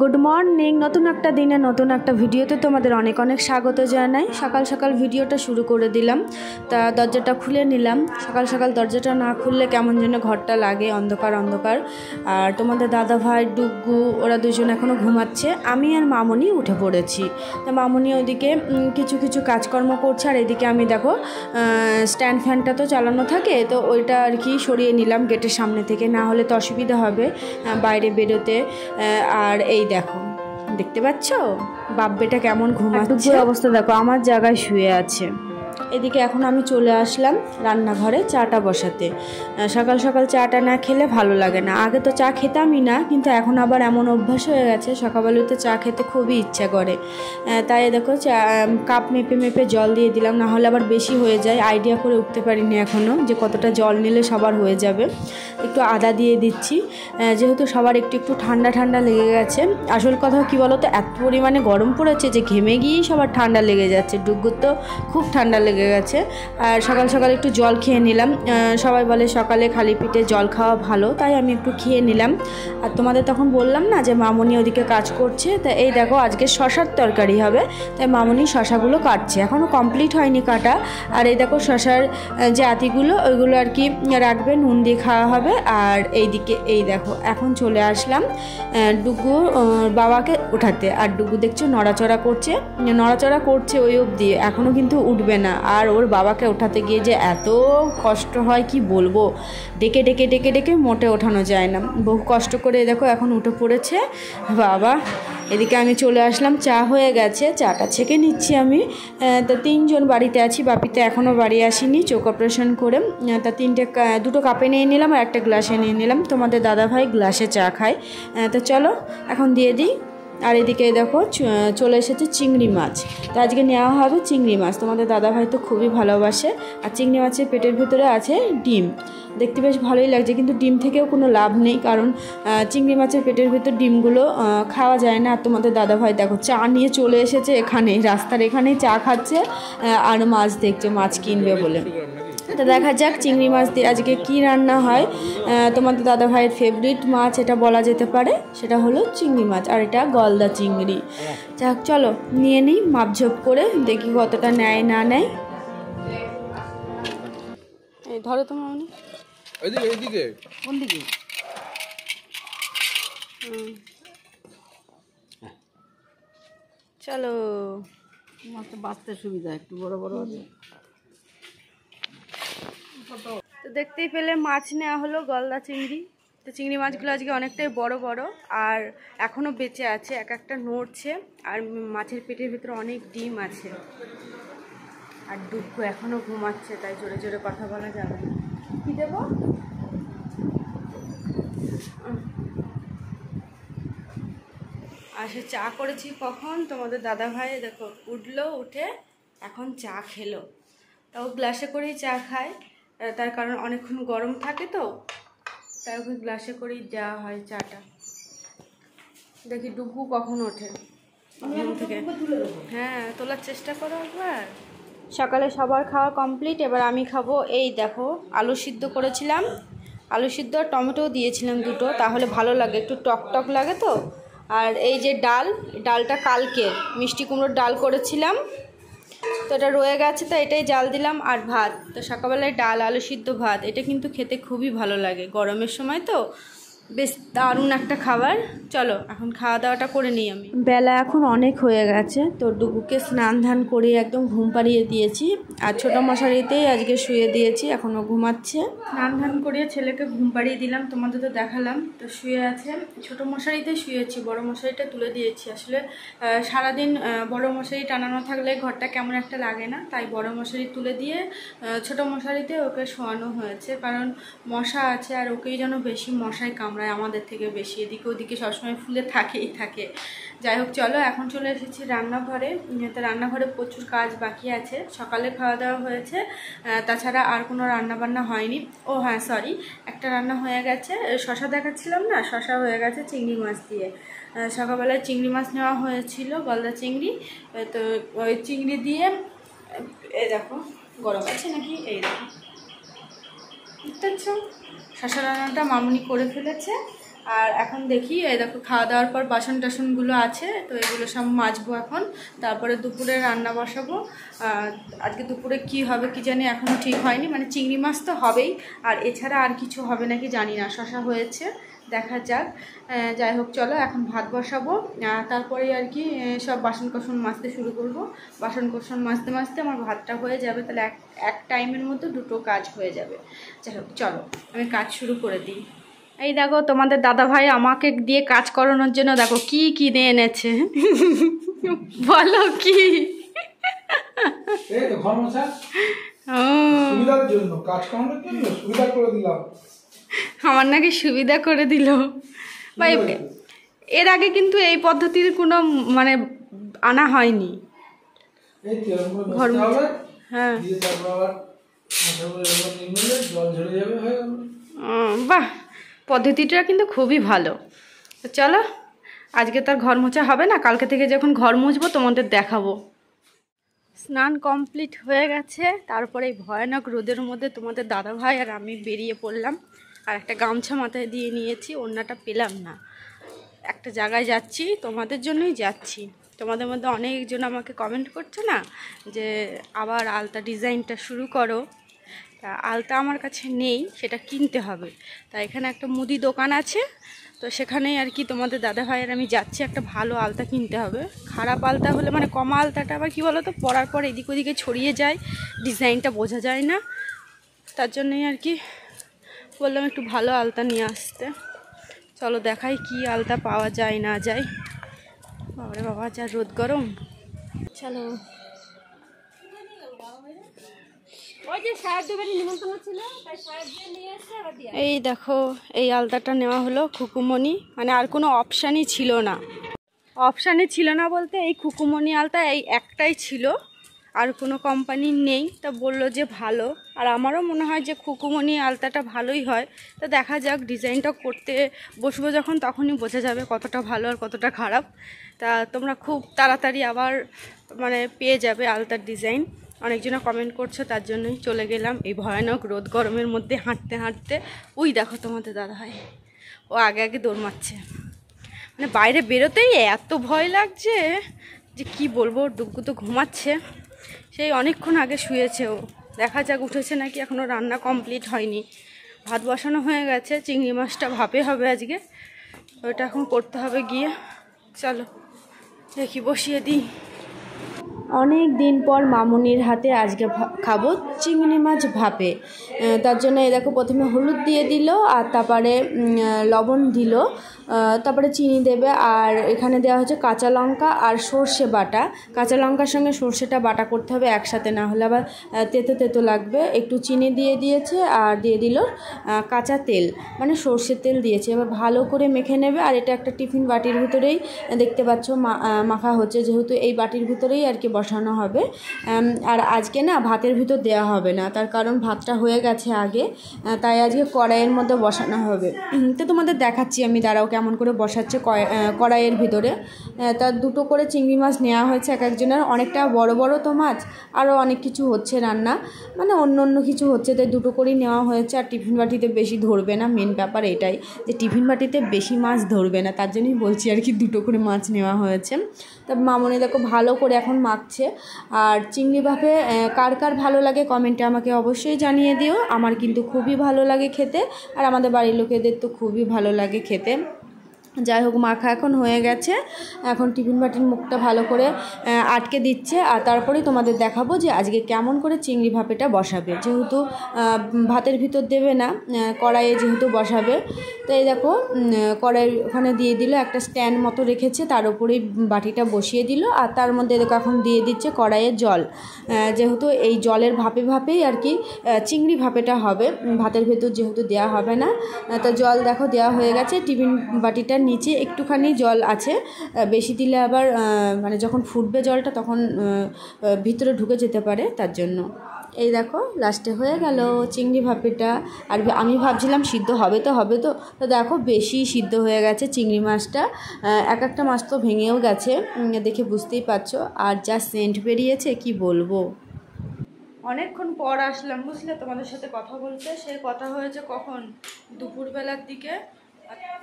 good morning নতুন একটা দিনে নতুন একটা ভিডিওতে তোমাদের অনেক অনেক স্বাগত জানাই সকাল সকাল ভিডিওটা শুরু করে দিলাম তা দরজাটা খুলে নিলাম সকাল সকাল দরজাটা না খুললে কেমন যেন ঘরটা লাগে অন্ধকার অন্ধকার আর তোমাদের দাদা ভাই ডুগু ওরা দুজন এখনও ঘুমাচ্ছে আমি আর মামনি উঠে পড়েছি তা মামনি ওইদিকে কিছু কিছু কাজকর্ম করছে আর এদিকে আমি দেখো স্ট্যান্ড ফ্যানটা তো চালানো থাকে তো ওইটা আর কি সরিয়ে নিলাম গেটের সামনে থেকে না হলে তো অসুবিধা হবে বাইরে বেরোতে আর এই দেখো দেখতে পাচ্ছ বেটা কেমন ঘুমাচ্ছে অবস্থা দেখো আমার জায়গায় শুয়ে আছে এদিকে এখন আমি চলে আসলাম রান্নাঘরে চাটা বসাতে সকাল সকাল চাটা না খেলে ভালো লাগে না আগে তো চা খেতামই না কিন্তু এখন আবার এমন অভ্যাস হয়ে গেছে সকালবেলাতে চা খেতে খুবই ইচ্ছা করে তাই দেখো চা কাপ মেপে মেপে জল দিয়ে দিলাম না হলে আবার বেশি হয়ে যায় আইডিয়া করে উঠতে পারিনি এখনও যে কতটা জল নিলে সবার হয়ে যাবে একটু আদা দিয়ে দিচ্ছি যেহেতু সবার একটু একটু ঠান্ডা ঠান্ডা লেগে গেছে আসল কথা কী বলো তো এত পরিমাণে গরম পড়েছে যে ঘেমে গিয়েই সবার ঠান্ডা লেগে যাচ্ছে ডুগুর তো খুব ঠান্ডা লেগে গেছে আর সকাল সকাল একটু জল খেয়ে নিলাম সবাই বলে সকালে খালি পিঠে জল খাওয়া ভালো তাই আমি একটু খেয়ে নিলাম আর তোমাদের তখন বললাম না যে মামনি ওদিকে কাজ করছে তা এই দেখো আজকে শশার তরকারি হবে তাই মামনি শশাগুলো কাটছে এখনও কমপ্লিট হয়নি কাটা আর এই দেখো শশার যে আতিগুলো ওইগুলো আর কি রাখবে নুন দিয়ে খাওয়া হবে আর এইদিকে এই দেখো এখন চলে আসলাম ডুগু বাবাকে ওঠাতে আর ডুগু দেখছো নড়াচড়া করছে নড়াচড়া করছে ওই অবধি এখনও কিন্তু উঠবে না আর ওর বাবাকে ওঠাতে গিয়ে যে এত কষ্ট হয় কি বলবো ডেকে ডেকে ডেকে ডেকে মোটে ওঠানো যায় না বহু কষ্ট করে দেখো এখন উঠে পড়েছে বাবা এদিকে আমি চলে আসলাম চা হয়ে গেছে চাটা ছেঁকে নিচ্ছি আমি তা তিনজন বাড়িতে আছি বাপিতে এখনও বাড়ি আসিনি চোখ অপারেশন করে তা তিনটে দুটো কাপে নিয়ে নিলাম আর একটা গ্লাসে নিয়ে নিলাম তোমাদের দাদাভাই গ্লাসে চা খায় তো চলো এখন দিয়ে দিই আর এদিকে দেখো চলে এসেছে চিংড়ি মাছ তো আজকে নেওয়া হবে চিংড়ি মাছ তোমাদের দাদাভাই তো খুবই ভালোবাসে আর চিংড়ি মাছের পেটের ভিতরে আছে ডিম দেখতে বেশ ভালোই লাগছে কিন্তু ডিম থেকেও কোনো লাভ নেই কারণ চিংড়ি মাছের পেটের ভিতর ডিমগুলো খাওয়া যায় না আর তোমাদের দাদাভাই দেখো চা নিয়ে চলে এসেছে এখানে রাস্তার এখানেই চা খাচ্ছে আর মাছ দেখছে মাছ কিনবে বলে তো দেখা যাক চিংড়ি মাছ দিয়ে আজকে কি রান্না হয় তোমাদের দাদা ভাইয়ের ফেভারিট মাছ এটা বলা যেতে পারে সেটা হলো চিংড়ি মাছ আর এটা গলদা চিংড়ি যাক চলো নিয়ে নিই মাপঝোপ করে দেখি কতটা নেয় না নেয় এই ধরো তোমার মানে এইদিকে এইদিকে কোন দিকে চলো বাঁচতে সুবিধা একটু বড় বড় আছে তো দেখতেই পেলে মাছ নেওয়া হলো গলদা চিংড়ি তো চিংড়ি মাছগুলো আজকে অনেকটাই বড় বড় আর এখনও বেঁচে আছে এক একটা নড়ছে আর মাছের পেটের ভিতরে অনেক ডিম আছে আর দুঃখ এখনও ঘুমাচ্ছে তাই জোরে জোরে কথা বলা যাবে না কী দেব আর সে চা করেছি কখন তোমাদের দাদা ভাই দেখো উঠলো উঠে এখন চা খেলো তাও গ্লাসে করেই চা খায় তার কারণ অনেকক্ষণ গরম থাকে তো ওকে গ্লাসে করেই দেওয়া হয় চাটা দেখি ডুবু কখন ওঠে হ্যাঁ তোলার চেষ্টা করো একবার সকালে সবার খাওয়া কমপ্লিট এবার আমি খাবো এই দেখো আলু সিদ্ধ করেছিলাম আলু সিদ্ধ আর টমেটো দিয়েছিলাম দুটো তাহলে ভালো লাগে একটু টক টক লাগে তো আর এই যে ডাল ডালটা কালকে মিষ্টি কুমড়োর ডাল করেছিলাম তো এটা রয়ে গেছে তো এটাই জাল দিলাম আর ভাত তো সকালবেলায় ডাল আলু সিদ্ধ ভাত এটা কিন্তু খেতে খুবই ভালো লাগে গরমের সময় তো বেশ দারুণ একটা খাবার চলো এখন খাওয়া দাওয়াটা করে নিই আমি বেলা এখন অনেক হয়ে গেছে তো ডুবুকে স্নান ধান করে একদম ঘুম পাড়িয়ে দিয়েছি আর ছোটো মশারিতেই আজকে শুয়ে দিয়েছি এখনও ঘুমাচ্ছে স্নান ধান করে ছেলেকে ঘুম পাড়িয়ে দিলাম তোমাদের তো দেখালাম তো শুয়ে আছে ছোটো মশারিতে শুয়েছি বড় মশারিটা তুলে দিয়েছি আসলে সারাদিন বড় মশারি টানানো থাকলে ঘরটা কেমন একটা লাগে না তাই বড় মশারি তুলে দিয়ে ছোট মশারিতে ওকে শোয়ানো হয়েছে কারণ মশা আছে আর ওকেই যেন বেশি মশায় কামড়ে আমরা আমাদের থেকে বেশি এদিকে ওদিকে সবসময় ফুলে থাকেই থাকে যাই হোক চলো এখন চলে এসেছি রান্নাঘরে তো রান্নাঘরে প্রচুর কাজ বাকি আছে সকালে খাওয়া দাওয়া হয়েছে তাছাড়া আর কোনো রান্না বান্না হয়নি ও হ্যাঁ সরি একটা রান্না হয়ে গেছে শশা দেখাচ্ছিলাম না শশা হয়ে গেছে চিংড়ি মাছ দিয়ে সকালবেলায় চিংড়ি মাছ নেওয়া হয়েছিল গলদা চিংড়ি তো ওই চিংড়ি দিয়ে এই দেখো গরম আছে নাকি এই দেখো দেখছো শশা রান্নাটা মামুনি করে ফেলেছে আর এখন দেখি এই দেখো খাওয়া দাওয়ার পর বাসন টাসনগুলো আছে তো এগুলো সব মাজবো এখন তারপরে দুপুরে রান্না বসাবো আজকে দুপুরে কি হবে কি জানি এখনও ঠিক হয়নি মানে চিংড়ি মাছ তো হবেই আর এছাড়া আর কিছু হবে নাকি জানি না শশা হয়েছে দেখা যাক যাই হোক চলো এখন ভাত বসাবো তারপরে আর কি সব বাসন কোসন মাজতে শুরু করবো বাসন কোসন মাজতে মাজতে আমার ভাতটা হয়ে যাবে তাহলে এক এক টাইমের মধ্যে দুটো কাজ হয়ে যাবে যাই হোক চলো আমি কাজ শুরু করে দিই এই দেখো তোমাদের দাদা ভাই আমাকে দিয়ে কাজ করানোর জন্য দেখো কি কিনে এনেছে বলো কি আমার নাকি সুবিধা করে দিল ভাই এর আগে কিন্তু এই পদ্ধতির কোনো মানে আনা হয়নি ঘর হ্যাঁ বাহ পদ্ধতিটা কিন্তু খুবই ভালো তো চলো আজকে তার ঘর মোছা হবে না কালকে থেকে যখন ঘর মুছবো তোমাদের দেখাবো স্নান কমপ্লিট হয়ে গেছে তারপরে এই ভয়ানক রোদের মধ্যে তোমাদের দাদাভাই আর আমি বেরিয়ে পড়লাম আর একটা গামছা মাথায় দিয়ে নিয়েছি অন্যটা পেলাম না একটা জায়গায় যাচ্ছি তোমাদের জন্যই যাচ্ছি তোমাদের মধ্যে অনেকজন আমাকে কমেন্ট করছে না যে আবার আলতা ডিজাইনটা শুরু করো তা আলতা আমার কাছে নেই সেটা কিনতে হবে তা এখানে একটা মুদি দোকান আছে তো সেখানেই আর কি তোমাদের দাদা ভাইয়ের আমি যাচ্ছি একটা ভালো আলতা কিনতে হবে খারাপ আলতা হলে মানে কমা আলতাটা আবার কী বলো তো পরার পর এদিক ওদিকে ছড়িয়ে যায় ডিজাইনটা বোঝা যায় না তার জন্যই আর কি বললাম একটু ভালো আলতা নিয়ে আসতে চলো দেখাই কি আলতা পাওয়া যায় না যায় রে বাবা যা রোদ গরম চলো এই দেখো এই আলতাটা নেওয়া হলো খুকুমণি মানে আর কোনো অপশানই ছিল না অপশানে ছিল না বলতে এই খুকুমণি আলতা এই একটাই ছিল আর কোনো কোম্পানি নেই তা বলল যে ভালো আর আমারও মনে হয় যে খুকুমণি আলতাটা ভালোই হয় তো দেখা যাক ডিজাইনটা করতে বসবো যখন তখনই বোঝা যাবে কতটা ভালো আর কতটা খারাপ তা তোমরা খুব তাড়াতাড়ি আবার মানে পেয়ে যাবে আলতার ডিজাইন অনেকজনে কমেন্ট করছো তার জন্যই চলে গেলাম এই ভয়ানক রোদ গরমের মধ্যে হাঁটতে হাঁটতে ওই দেখো তোমাদের দাদা হয় ও আগে আগে দৌড়মাচ্ছে মানে বাইরে বেরোতেই এত ভয় লাগছে যে কি বলবো ডুগু তো ঘুমাচ্ছে সেই অনেকক্ষণ আগে শুয়েছে ও দেখা যাক উঠেছে নাকি এখনও রান্না কমপ্লিট হয়নি ভাত বসানো হয়ে গেছে চিংড়ি মাছটা ভাবে হবে আজকে ওটা এখন করতে হবে গিয়ে চলো দেখি বসিয়ে দিই অনেক দিন পর মামুনির হাতে আজকে খাবো চিংড়ি মাছ ভাপে তার জন্য এ দেখো প্রথমে হলুদ দিয়ে দিল আর তারপরে লবণ দিল তারপরে চিনি দেবে আর এখানে দেওয়া হচ্ছে কাঁচা লঙ্কা আর সর্ষে বাটা কাঁচা লঙ্কার সঙ্গে সর্ষেটা বাটা করতে হবে একসাথে না হলে আবার তেতো তেতো লাগবে একটু চিনি দিয়ে দিয়েছে আর দিয়ে দিল কাঁচা তেল মানে সর্ষের তেল দিয়েছে এবার ভালো করে মেখে নেবে আর এটা একটা টিফিন বাটির ভিতরেই দেখতে পাচ্ছ মাখা হচ্ছে যেহেতু এই বাটির ভিতরেই আর কি বসানো হবে আর আজকে না ভাতের ভিতর দেওয়া হবে না তার কারণ ভাতটা হয়ে গেছে আগে তাই আজকে কড়াইয়ের মধ্যে বসানো হবে তো তোমাদের দেখাচ্ছি আমি দাঁড়াও কেমন করে বসাচ্ছে কড়াইয়ের ভিতরে তার দুটো করে চিংড়ি মাছ নেওয়া হয়েছে এক একজনের অনেকটা বড় বড় তো মাছ আরও অনেক কিছু হচ্ছে রান্না মানে অন্য অন্য কিছু হচ্ছে তাই দুটো করেই নেওয়া হয়েছে আর টিফিন বাটিতে বেশি ধরবে না মেন ব্যাপার এটাই যে টিফিন বাটিতে বেশি মাছ ধরবে না তার জন্যই বলছি আর কি দুটো করে মাছ নেওয়া হয়েছে তা মামনি দেখো ভালো করে এখন মাখ মাখছে আর চিংড়ি ভাপে কার কার ভালো লাগে কমেন্টে আমাকে অবশ্যই জানিয়ে দিও আমার কিন্তু খুবই ভালো লাগে খেতে আর আমাদের বাড়ির লোকেদের তো খুবই ভালো লাগে খেতে যাই হোক মাখা এখন হয়ে গেছে এখন টিফিন বাটির মুখটা ভালো করে আটকে দিচ্ছে আর তারপরেই তোমাদের দেখাবো যে আজকে কেমন করে চিংড়ি ভাপেটা বসাবে যেহেতু ভাতের ভিতর দেবে না কড়াইয়ে যেহেতু বসাবে তো এই দেখো কড়াই ওখানে দিয়ে দিল একটা স্ট্যান্ড মতো রেখেছে তার উপরেই বাটিটা বসিয়ে দিল আর তার মধ্যে দেখো এখন দিয়ে দিচ্ছে কড়াইয়ের জল যেহেতু এই জলের ভাপে ভাপেই আর কি চিংড়ি ভাপেটা হবে ভাতের ভিতর যেহেতু দেওয়া হবে না তো জল দেখো দেওয়া হয়ে গেছে টিফিন বাটিটা নিচে একটুখানি জল আছে বেশি দিলে আবার মানে যখন ফুটবে জলটা তখন ভিতরে ঢুকে যেতে পারে তার জন্য এই দেখো লাস্টে হয়ে গেল চিংড়ি ভাপিটা আর আমি ভাবছিলাম সিদ্ধ হবে তো হবে তো তো দেখো বেশি সিদ্ধ হয়ে গেছে চিংড়ি মাছটা এক একটা মাছ তো ভেঙেও গেছে দেখে বুঝতেই পারছো আর যা সেন্ট বেরিয়েছে কি বলবো অনেকক্ষণ পর আসলাম বুঝলে তোমাদের সাথে কথা বলতে সে কথা হয়েছে কখন দুপুরবেলার দিকে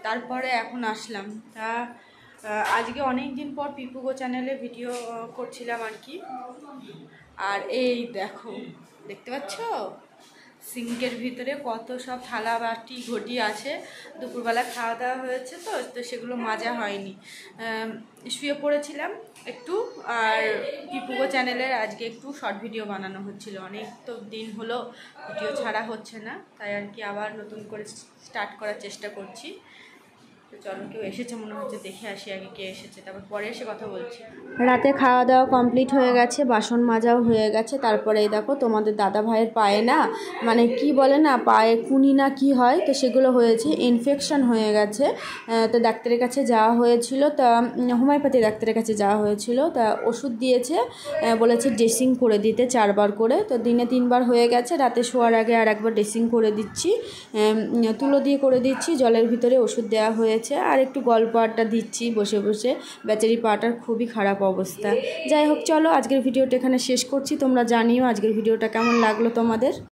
তারপরে এখন আসলাম তা আজকে অনেক দিন পর পিপুগো চ্যানেলে ভিডিও করছিলাম আর কি আর এই দেখো দেখতে পাচ্ছ সিঙ্কের ভিতরে কত সব থালা বাটি ঘটি আছে দুপুরবেলা খাওয়া দাওয়া হয়েছে তো তো সেগুলো মাজা হয়নি শুয়ে পড়েছিলাম একটু আর কিপুগো চ্যানেলের আজকে একটু শর্ট ভিডিও বানানো হচ্ছিল অনেক তো দিন হলো ভিডিও ছাড়া হচ্ছে না তাই আর কি আবার নতুন করে স্টার্ট করার চেষ্টা করছি রাতে খাওয়া দাওয়া কমপ্লিট হয়ে গেছে বাসন মাজাও হয়ে গেছে তারপরে এই দেখো তোমাদের দাদা ভাইয়ের পায়ে না মানে কি বলে না পায়ে কুনি না কি হয় তো সেগুলো হয়েছে ইনফেকশন হয়ে গেছে তো ডাক্তারের কাছে যাওয়া হয়েছিল তা হোমিওপ্যাথি ডাক্তারের কাছে যাওয়া হয়েছিল তা ওষুধ দিয়েছে বলেছে ড্রেসিং করে দিতে চারবার করে তো দিনে তিনবার হয়ে গেছে রাতে শোয়ার আগে আর একবার ড্রেসিং করে দিচ্ছি তুলো দিয়ে করে দিচ্ছি জলের ভিতরে ওষুধ দেওয়া হয়ে হয়েছে আর একটু গল্প আড্ডা দিচ্ছি বসে বসে ব্যাটারি পাটার খুবই খারাপ অবস্থা যাই হোক চলো আজকের ভিডিওটা এখানে শেষ করছি তোমরা জানিও আজকের ভিডিওটা কেমন লাগলো তোমাদের